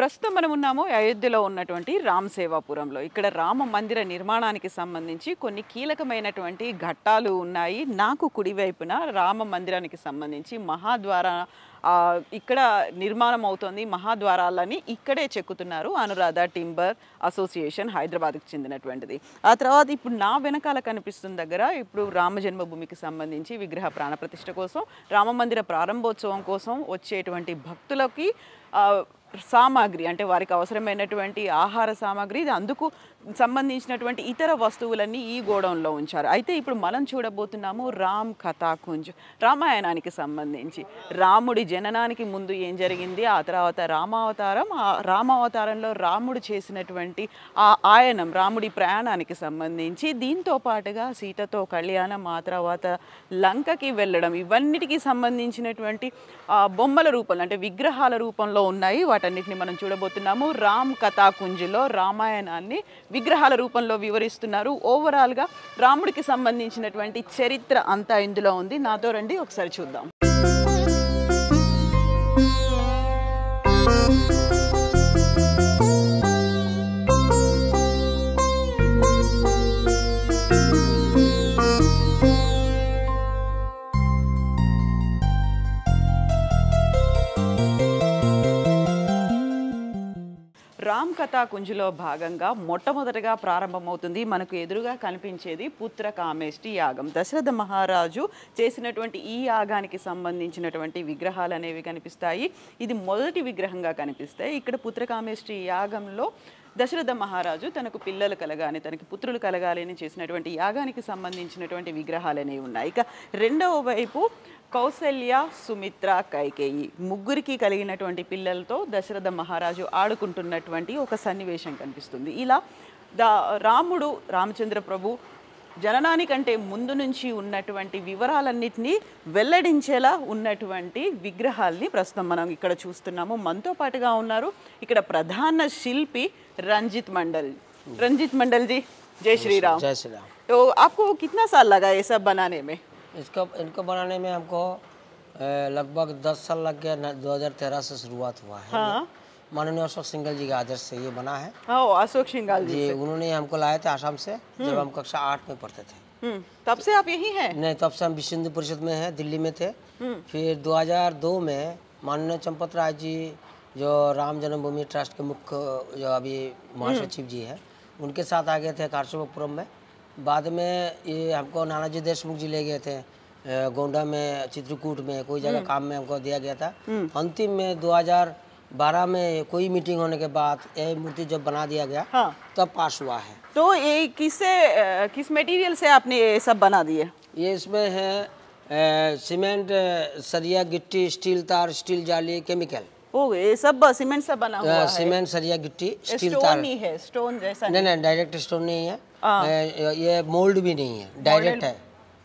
ప్రస్తుతం మనం ఉన్నాము అయోధ్యలో ఉన్నటువంటి రామ్ సేవాపురంలో ఇక్కడ రామ మందిర నిర్మాణానికి సంబంధించి కొన్ని కీలకమైనటువంటి ఘట్టాలు ఉన్నాయి నాకు కుడివైపున రామ మందిరానికి సంబంధించి మహాద్వారా ఇక్కడ నిర్మాణం అవుతోంది మహాద్వారాలని ఇక్కడే చెక్కుతున్నారు అనురాధ టింబర్ అసోసియేషన్ హైదరాబాద్కి చెందినటువంటిది ఆ తర్వాత ఇప్పుడు నా వెనకాల కనిపిస్తున్న దగ్గర ఇప్పుడు రామ జన్మభూమికి సంబంధించి విగ్రహ ప్రాణప్రతిష్ట కోసం రామ మందిర ప్రారంభోత్సవం కోసం వచ్చేటువంటి భక్తులకి సామాగ్రి అంటే వారికి అవసరమైనటువంటి ఆహార సామాగ్రి ఇది అందుకు సంబంధించినటువంటి ఇతర వస్తువులన్నీ ఈ గోడౌన్లో ఉంచారు అయితే ఇప్పుడు మనం చూడబోతున్నాము రామ్ కథాకుంజ్ రామాయణానికి సంబంధించి రాముడి జననానికి ముందు ఏం జరిగింది ఆ తర్వాత రామావతారం ఆ రామావతారంలో రాముడు చేసినటువంటి ఆ ఆయనం రాముడి ప్రయాణానికి సంబంధించి దీంతో పాటుగా సీతతో కళ్యాణం ఆ తర్వాత లంకకి వెళ్ళడం ఇవన్నిటికీ సంబంధించినటువంటి బొమ్మల రూపంలో అంటే విగ్రహాల రూపంలో ఉన్నాయి వాటన్నిటిని మనం చూడబోతున్నాము రామ్ కథాకుంజ్లో రామాయణాన్ని విగ్రహాల రూపంలో వివరిస్తున్నారు ఓవరాల్గా రాముడికి సంబంధించినటువంటి చరిత్ర అంతా ఇందులో ఉంది నాతో రండి ఒకసారి చూద్దాం కథా కుంజులో భాగంగా మొట్టమొదటగా ప్రారంభమవుతుంది మనకు ఎదురుగా కనిపించేది పుత్ర కామేష్టి యాగం దశరథ మహారాజు చేసినటువంటి ఈ యాగానికి సంబంధించినటువంటి విగ్రహాలు అనేవి కనిపిస్తాయి ఇది మొదటి విగ్రహంగా కనిపిస్తాయి ఇక్కడ పుత్ర కామేష్టి యాగంలో దశరథ మహారాజు తనకు పిల్లలు కలగాలి తనకి పుత్రులు కలగాలని చేసినటువంటి యాగానికి సంబంధించినటువంటి విగ్రహాలు అనేవి ఉన్నాయి ఇక రెండవ వైపు కౌశల్య సుమిత్ర కైకేయి ముగ్గురికి కలిగినటువంటి పిల్లలతో దశరథ మహారాజు ఆడుకుంటున్నటువంటి ఒక సన్నివేశం కనిపిస్తుంది ఇలా దా రాముడు రామచంద్ర ప్రభు జననానికంటే ముందు నుంచి ఉన్నటువంటి వివరాలన్నింటినీ వెల్లడించేలా ఉన్నటువంటి విగ్రహాల్ని ప్రస్తుతం మనం ఇక్కడ చూస్తున్నాము మనతో పాటుగా ఉన్నారు ఇక్కడ ప్రధాన శిల్పి రంజిత్ మండల్ రంజిత్ मंडल जी జై శ్రీరామ్ राम जय श्री राम तो आपको कितना साल इसको इनको बनाने में हमको लगभग दस साल लग गया दो हजार तेरह से शुरुआत हुआ है हाँ? माननीय अशोक सिंगल जी के आदर्श से ये बना है हाँ, अशोक सिंगल जी उन्होंने हमको लाए थे आसाम से जब हम्म। हम कक्षा आठ में पढ़ते थे हम्म, तब से आप यही हैं नहीं तब से हम विश्व हिंदू परिषद में हैं दिल्ली में थे हम्म। फिर 2002 में माननीय चंपत राय जी जो राम जन्मभूमि ट्रस्ट के मुख्य जो अभी महासचिव जी हैं उनके साथ आ गए थे कार्शोकपुरम में बाद में ये हमको नानाजी देशमुख जी ले गए थे गोंडा में चित्रकूट में कोई जगह हम्म। काम में हमको दिया गया था हम्म। अंतिम में 2012 में कोई मीटिंग होने के बाद ये मूर्ति जब बना दिया गया हाँ। तब तो पास हुआ है तो ये किससे किस मटेरियल से आपने ये सब बना दिए ये इसमें है सीमेंट सरिया गिट्टी स्टील तार स्टील जाली केमिकल ये सब सीमेंट से बना हुआ है सीमेंट सरिया गिट्टी स्टील तार है स्टोन जैसा नहीं नहीं डायरेक्ट स्टोन नहीं है हाँ। ये मोल्ड भी नहीं है डायरेक्ट है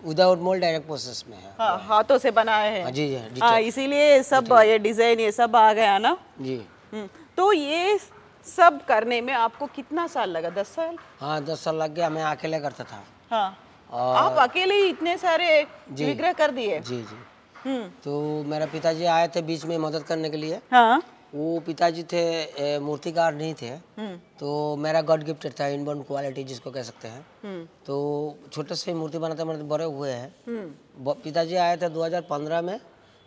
विदाउट मोल्ड डायरेक्ट प्रोसेस में है हाँ, हाथों से बनाए हैं हाँ, जी जी इसीलिए सब ये डिजाइन ये सब आ गया ना जी हम्म, तो ये सब करने में आपको कितना साल लगा दस साल हाँ दस साल लग गया मैं अकेले करता था हाँ और आप अकेले ही इतने सारे विग्रह कर दिए जी जी हम्म। तो मेरा पिताजी आए थे बीच में मदद करने के लिए हाँ वो पिताजी थे मूर्तिकार नहीं थे हम्म। तो मेरा गॉड गिफ्टेड था इनबॉर्न क्वालिटी जिसको कह सकते हैं हम्म। तो छोटे से मूर्ति बनाते बनाते बड़े हुए हैं हम्म। पिताजी आए थे 2015 में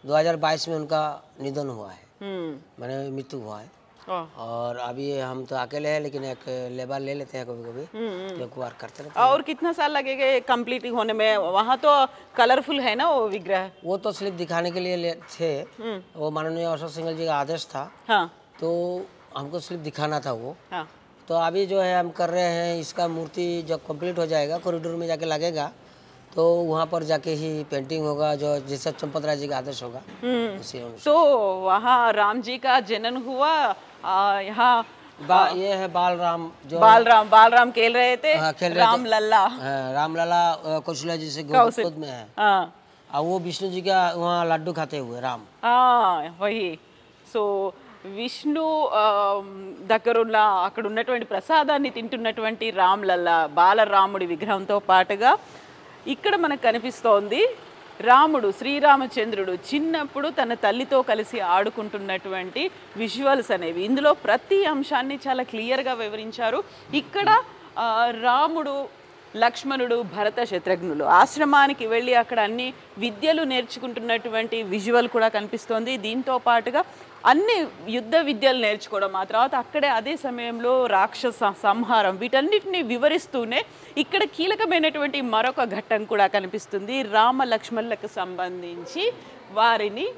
2022 में उनका निधन हुआ है मैंने मृत्यु हुआ है हाँ। और अभी हम तो अकेले हैं लेकिन एक लेबर ले लेते हैं कभी कभी हम्म, हम्म। जो वर्क करते रहते और कितना साल लगेगा कम्प्लीट होने में वहाँ तो कलरफुल है ना वो विग्रह वो तो सिर्फ दिखाने के लिए थे हम्म। वो माननीय अशोक सिंगल जी का आदेश था हाँ। तो हमको सिर्फ दिखाना था वो हाँ। तो अभी जो है हम कर रहे हैं इसका मूर्ति जब कम्प्लीट हो जाएगा कॉरिडोर में जाके लगेगा तो वहाँ पर जाके ही पेंटिंग होगा जो जैसा चंपत राय जी का आदर्श होगा हम्म। उसी तो वहाँ राम जी का जनन हुआ यहाँ ये है बालराम जो बालराम बालराम खेल रहे थे आ, हाँ, खेल रहे राम लल्ला हाँ, राम लल्ला कौशल्या जी से खुद में है हाँ। और वो विष्णु जी का वहाँ लड्डू खाते हुए राम हाँ वही सो विष्णु విష్ణు దగ్గరున్న అక్కడ ఉన్నటువంటి ప్రసాదాన్ని తింటున్నటువంటి రామ్లల్ల विग्रह तो పాటుగా ఇక్కడ మనకు కనిపిస్తోంది రాముడు శ్రీరామచంద్రుడు చిన్నప్పుడు తన తల్లితో కలిసి ఆడుకుంటున్నటువంటి విజువల్స్ అనేవి ఇందులో ప్రతి అంశాన్ని చాలా క్లియర్గా వివరించారు ఇక్కడ రాముడు లక్ష్మణుడు భరత శత్రుఘ్నులు ఆశ్రమానికి వెళ్ళి అక్కడ అన్ని విద్యలు నేర్చుకుంటున్నటువంటి విజువల్ కూడా కనిపిస్తోంది దీంతో పాటుగా అన్ని యుద్ధ విద్యలు నేర్చుకోవడం ఆ తర్వాత అక్కడే అదే సమయంలో రాక్షస సంహారం వీటన్నిటిని వివరిస్తూనే ఇక్కడ కీలకమైనటువంటి మరొక ఘట్టం కూడా కనిపిస్తుంది రామ లక్ష్మణులకు సంబంధించి వారిని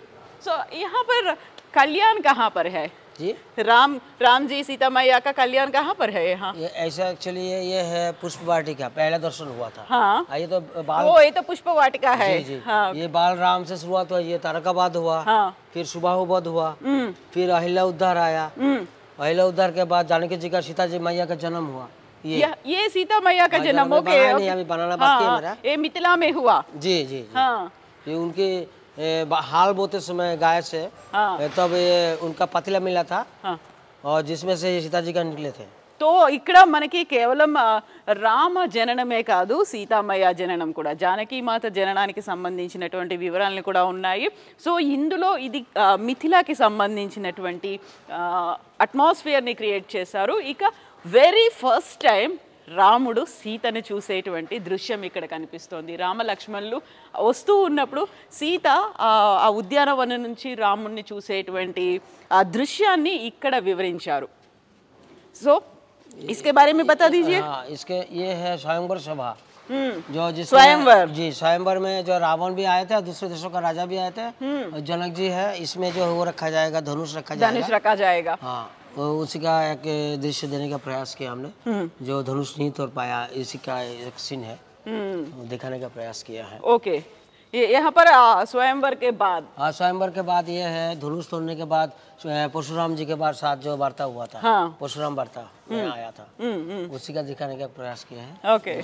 సో ఇహాపర్ కళ్యాణ్ కహా హే जी राम राम जी सीता मैया का कल्याण कहाँ पर है यहाँ ये ऐसा एक्चुअली ये ये है पुष्प वाटिका पहला दर्शन हुआ था हाँ, हाँ ये तो बाल वो ये तो पुष्प वाटिका है जी, जी। हाँ। ये बाल राम से शुरुआत हुआ ये तारकाबाद हुआ हाँ। फिर सुबाहुबध हुआ हम्म। फिर अहिला उद्धार आया हम्म। अहिला उद्धार के बाद जानकी जी का सीता जी मैया का जन्म हुआ ये ये सीता मैया का हाँ, जन्म हो गया बनाना हाँ, ये मिथिला में हुआ जी जी हाँ ये उनके हाल बोते समय गाय से हाँ। तब ये उनका पतिला मिला था हाँ। और जिसमें से ये सीताजी का निकले थे సో ఇక్కడ మనకి కేవలం రామ జననమే కాదు సీతామయ్య జననం కూడా జానకీమాత జననానికి సంబంధించినటువంటి వివరాలను కూడా ఉన్నాయి సో ఇందులో ఇది మిథిలాకి సంబంధించినటువంటి అట్మాస్ఫియర్ని క్రియేట్ చేశారు ఇక వెరీ ఫస్ట్ టైం రాముడు సీతను చూసేటువంటి దృశ్యం ఇక్కడ కనిపిస్తోంది రామలక్ష్మణులు వస్తూ ఉన్నప్పుడు సీత ఆ ఉద్యానవనం నుంచి రాముడిని చూసేటువంటి ఆ దృశ్యాన్ని ఇక్కడ వివరించారు సో इसके बारे में बता दीजिए इसके ये है स्वयंवर सभा जो स्वयंवर जी स्वयंवर में जो रावण भी आए थे दूसरे देशों का राजा भी आए थे जनक जी है इसमें जो वो रखा जाएगा धनुष रखा जाएगा धनुष रखा जाएगा हाँ तो उसी का एक दृश्य देने का प्रयास किया हमने हम्म। जो धनुष नहीं तोड़ पाया इसी का एक सीन है हम्म। दिखाने का प्रयास किया है ओके ये यहाँ पर स्वयंवर के बाद हाँ, स्वयंवर के बाद ये है धनुष तोड़ने के बाद परशुराम जी के बाद साथ जो वार्ता हुआ था हाँ। परशुराम वार्ता हम्म। आया था उसी का दिखाने का प्रयास किया है ओके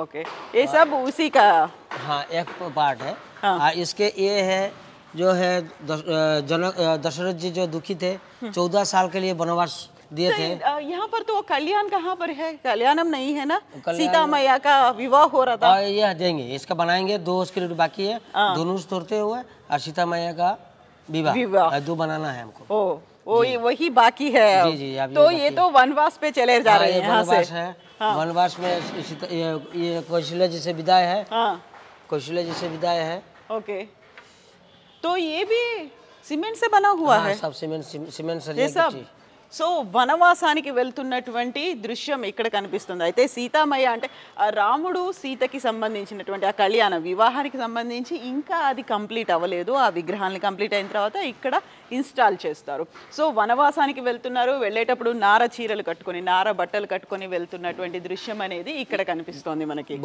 ओके ये सब उसी का हाँ एक पार्ट है हाँ।, हाँ इसके ये है जो है जनक दशरथ जी जो दुखी थे हम्म। चौदह साल के लिए वनवास दिए थे यहाँ पर तो कल्याण कहाँ पर है कल्याणम नहीं है ना सीता मैया का विवाह हो रहा था हाँ, यह देंगे इसका बनाएंगे दो स्क्रिप्ट बाकी है धनुष हाँ। तोड़ते हुए और सीता मैया का विवाह विवाह दो बनाना है हमको ओ वो वही बाकी है जी जी तो ये तो वनवास पे चले जा हाँ, रहे हैं से है वनवास में ये कौशल्या जी से विदाई है कौशल्या जी से विदाई है ओके तो ये भी సిమెంట్ సే బనా హువా హై సబ్ सीमेंट సిమెంట్ సే సో వనవాసానికి వెళ్తున్నటువంటి దృశ్యం ఇక్కడ కనిపిస్తుంది అయితే సీతామయ్య అంటే రాముడు సీతకి సంబంధించినటువంటి ఆ కళ్యాణం వివాహానికి సంబంధించి ఇంకా అది కంప్లీట్ అవ్వలేదు ఆ విగ్రహాన్ని కంప్లీట్ అయిన తర్వాత ఇక్కడ ఇన్స్టాల్ చేస్తారు సో వనవాసానికి వెళ్తున్నారు వెళ్ళేటప్పుడు నార చీరలు కట్టుకొని నార బట్టలు కట్టుకొని వెళ్తున్నటువంటి దృశ్యం అనేది ఇక్కడ కనిపిస్తోంది మనకి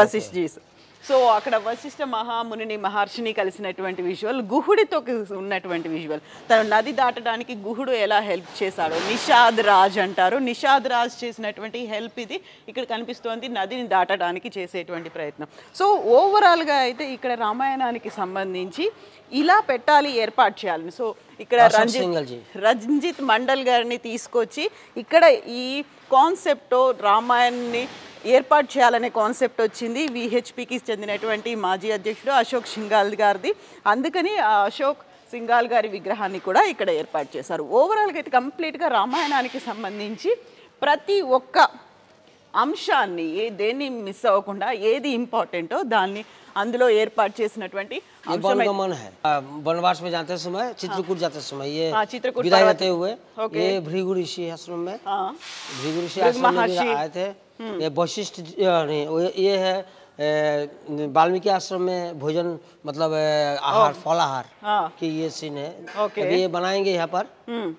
వశిష్ఠ సో అక్కడ వశిష్ఠ మహాముని మహర్షిని కలిసినటువంటి విజువల్ గుహుడితో ఉన్నటువంటి విజువల్ తను నది దాటడానికి గుహుడు ఎలా హెల్ప్ చేశాడో నిషాద్ రాజ్ అంటారు నిషాద్ రాజ్ చేసినటువంటి హెల్ప్ ఇది ఇక్కడ కనిపిస్తోంది నదిని దాటడానికి చేసేటువంటి ప్రయత్నం సో ఓవరాల్గా అయితే ఇక్కడ రామాయణానికి సంబంధించి ఇలా పెట్టాలి ఏర్పాటు చేయాలి సో ఇక్కడ రంజిత్ రంజిత్ మండల్ గారిని తీసుకొచ్చి ఇక్కడ ఈ కాన్సెప్ట్ రామాయణ్ని ఏర్పాటు చేయాలనే కాన్సెప్ట్ వచ్చింది విహెచ్పికి చెందినటువంటి మాజీ అధ్యక్షుడు అశోక్ సింగాల్ గారిది అందుకని అశోక్ సింగాల్ గారి విగ్రహాన్ని కూడా ఇక్కడ ఏర్పాటు చేశారు ఓవరాల్గా అయితే కంప్లీట్గా రామాయణానికి సంబంధించి ప్రతి ఒక్క అంశాన్ని ఏ దేన్ని మిస్ అవ్వకుండా ఏది वनवास में जाते समय चित्रकूट जाते समय ये हाँ, विदाई होते हुए ये भृगु ऋषि आश्रम में हाँ। भृगु ऋषि आश्रम में आए थे हम्म। ये वशिष्ठ ये है वाल्मीकि आश्रम में भोजन मतलब आहार फल आहार हाँ। की ये सीन है अभी ये बनाएंगे यहाँ पर हम्म।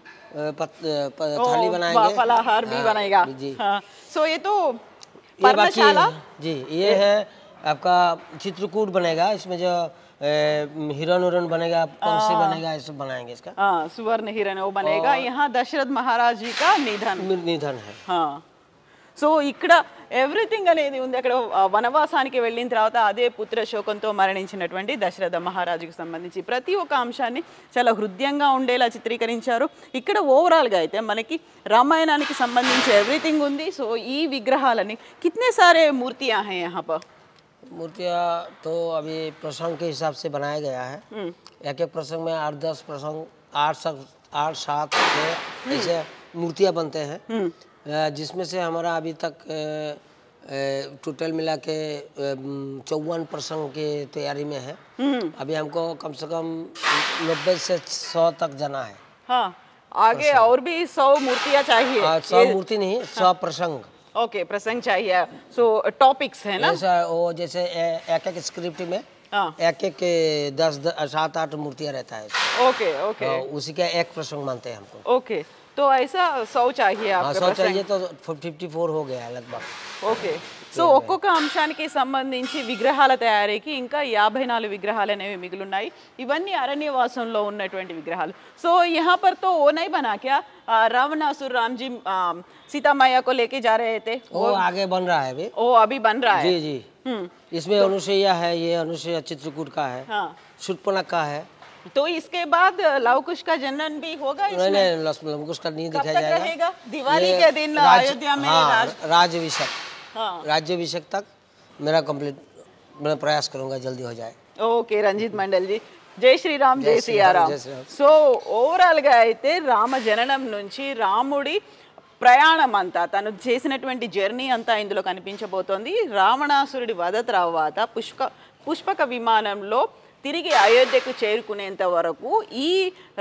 पत, पत, थाली बनाएंगे फलाहार भी हाँ, बनाएगा जी सो हाँ। ये तो ये बाकी जी ये, है आपका चित्रकूट बनेगा इसमें जो हिरन उरन बनेगा पंसे बनेगा ये सब बनाएंगे इसका सुवर्ण हिरन वो बनेगा यहाँ दशरथ महाराज जी का निधन निधन है हाँ సో ఇక్కడ ఎవ్రీథింగ్ అనేది ఉంది అక్కడ వనవాసానికి వెళ్ళిన తర్వాత అదే పుత్రశోకంతో మరణించినటువంటి దశరథ మహారాజుకి సంబంధించి ప్రతి ఒక అంశాన్ని చాలా హృద్యంగా ఉండేలా చిత్రీకరించారు ఇక్కడ ఓవరాల్ గా అయితే మనకి రామాయణానికి సంబంధించి ఎవ్రీథింగ్ ఉంది సో ఈ విగ్రహాలని कितने सारे मूर्तियां हैं यहां पर मूर्तियां तो अभी प्रसंग के हिसाब से बनाया गया है हम एक-एक प्रसंग में 8-10 प्रसंग 8 8 7 से मूर्तियां बनते हैं हम जिसमें से हमारा अभी तक टोटल मिला के चौवन प्रसंग की तैयारी में है हम्म। अभी हमको कम से कम नब्बे से सौ तक जाना है हाँ, आगे और भी सौ मूर्तियाँ चाहिए हाँ, सौ मूर्ति नहीं हाँ। सौ हाँ। प्रसंग ओके प्रसंग चाहिए सो टॉपिक्स है ना वो जैसे एक एक स्क्रिप्ट में हाँ। एक एक दस, सात आठ मूर्तियाँ रहता है ओके ओके तो उसी का एक प्रसंग मानते हैं हमको ओके तो ऐसा सौ चाहिए हाँ, आपके सौ चाहिए तो फिफ्टी फोर हो गया लगभग ओके सो ओको సో ఒక్కొక్క అంశానికి సంబంధించి విగ్రహాల తయారీకి ఇంకా యాభై నాలుగు విగ్రహాలు అనేవి మిగిలిన్నాయి ఇవన్నీ అరణ్యవాసంలో ఉన్నటువంటి విగ్రహాలు సో యహా పర్ తో ఓ నై బనా క్యా రావణాసుర్ राम जी सीता मैया को लेके जा रहे थे वो आगे बन रहा है अभी ओ अभी बन रहा है जी जी हम्म। इसमें तो- अनुसैया है ये अनुसैया चित्रकूट का है हाँ। सुटपना का है तो इसके बाद लवकुश का जनन भी होगा नहीं नहीं लवकुश का नहीं दिखाया जाएगा दिवाली के दिन अयोध्या में हाँ, राज अभिषेक हाँ। राज्य अभिषेक तक मेरा कम्प्लीट मैं प्रयास करूंगा जल्दी हो जाए ओके ఓకే రంజిత్ మండల్ జీ జై శ్రీరామ్ జై శ్రీరామ్ సో ఓవరాల్గా అయితే राम जननम నుంచి రాముడి ప్రయాణం అంతా తను చేసినటువంటి జర్నీ అంతా ఇందులో కనిపించబోతోంది రావణాసురుడి వధ తర్వాత పుష్ప పుష్పక విమానంలో తిరిగి అయోధ్యకు చేరుకునేంత వరకు ఈ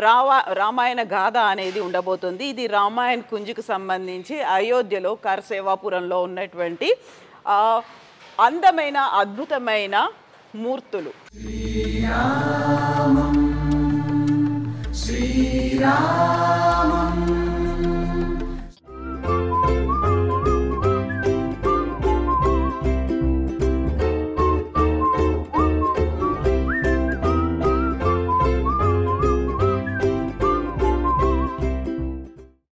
రావా రామాయణ గాథ అనేది ఉండబోతుంది ఇది రామాయణ కుంజుకు సంబంధించి అయోధ్యలో కరసేవాపురంలో ఉన్నటువంటి అందమైన అద్భుతమైన మూర్తులు శ్రీరామం